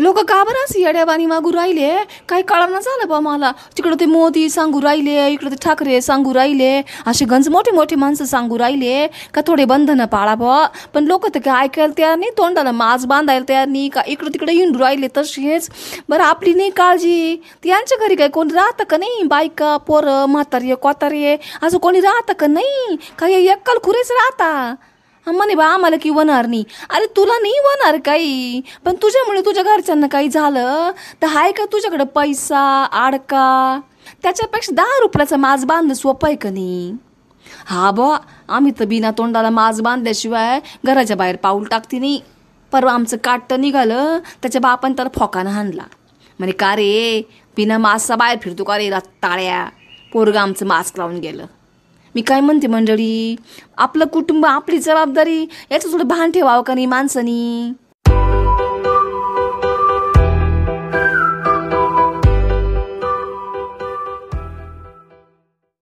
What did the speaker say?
लोक का बरं अशी येड्याबानी मागू राहिले काही ना झालं बा मला तिकडं ते मोदी सांगू राहिले इकडं ते ठाकरे सांगू राहिले असे गंज मोठे मोठे माणसं सांगू राहिले का थोडे बंधनं पाळा बा पण लोक तर काय ऐकायला तयार नाही तोंडाला माज बांधायला तयार नाही का इकडं तिकडे हिंडू राहिले तसेच बरं आपली नाही काळजी यांच्या घरी काय कोणी राहतं का नाही बायका पोरं म्हातारे कोतारे असं कोणी राहतं का नाही काही एकल खुरेच राहता म्हणे बा आम्हाला की वनार नाही अरे तुला नाही वनार काही पण तुझ्यामुळे तुझ्या घरच्यांना काही झालं तर हाय का तुझ्याकडं पैसा आडका त्याच्यापेक्षा दहा रुपयाचा माज बांधलं सोपं आहे का नाही हा बा आम्ही तर बिना तोंडाला माज बांधल्याशिवाय घराच्या बाहेर पाऊल टाकते नाही परवा आमचं काटतं निघालं त्याच्या बापान त्याला फोकानं हाणला म्हणे का रे बिना मासा बाहेर फिरतो का रे ताळ्या पोरगा आमचं मास्क लावून गेलं मी काय म्हणते मंडळी आपलं कुटुंब आपली जबाबदारी याचं थोडं भान ठेवावं का नाही माणसानी